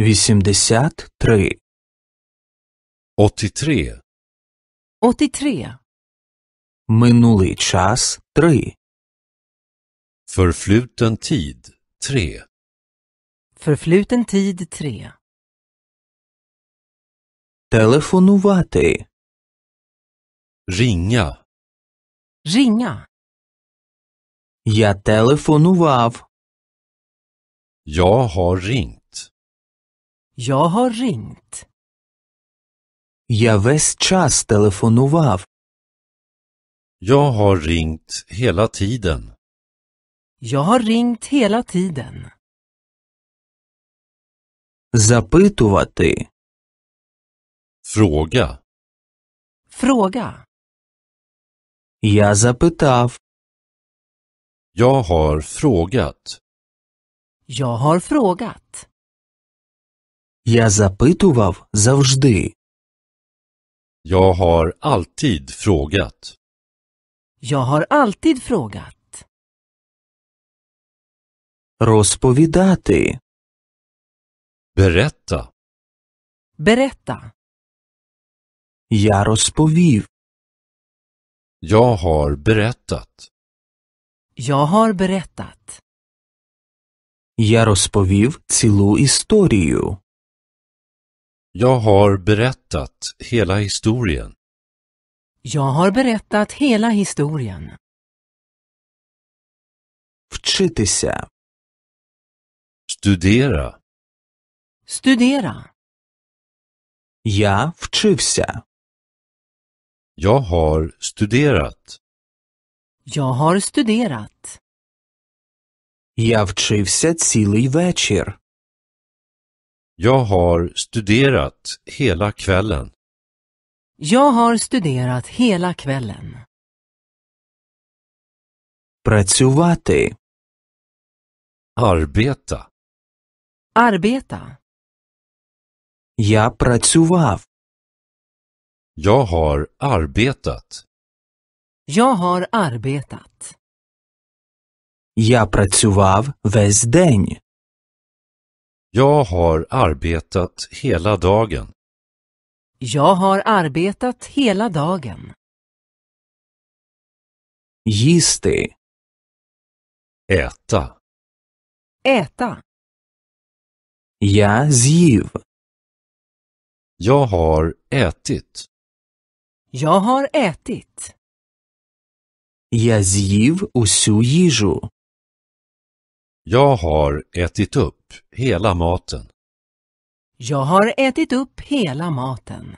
83 83 83 Минулий час 3 Förfluten tid 3 Förfluten tid 3 Телефонувати Ringa Ringa Я телефонував Jag har ringt jag har ringt. Я весь час телефонував. Jag har ringt hela tiden. Jag har ringt hela tiden. Запитувати. Fråga. Fråga. Я запитав. Jag har frågat. Jag har frågat. Я запитував завжди. Jag har alltid frågat. Jag har alltid frågat. Розповідати. Berätta. Berätta. Я розповів. Jag har berättat. Jag har berättat. Я розповів цілу історію. Jag har berättat hela historien. Jag har berättat hela historien. Вчитися. Studera. Studera. Я вчився. Jag har studerat. Jag har studerat. Я вчився цілий вечір. Jag har studerat hela kvällen. Jag har studerat hela kvällen. Працювати. Arbeta. Arbeta. Я працював. Jag har arbetat. Jag har arbetat. Я працював весь день. Jag har arbetat hela dagen. Jag har arbetat hela dagen. Їсти. Äta. Äta. Я з'їв. Jag har ätit. Jag har ätit. Я з'їв усю їжу. Jag har ätit upp hela maten. Jag har ätit upp hela maten.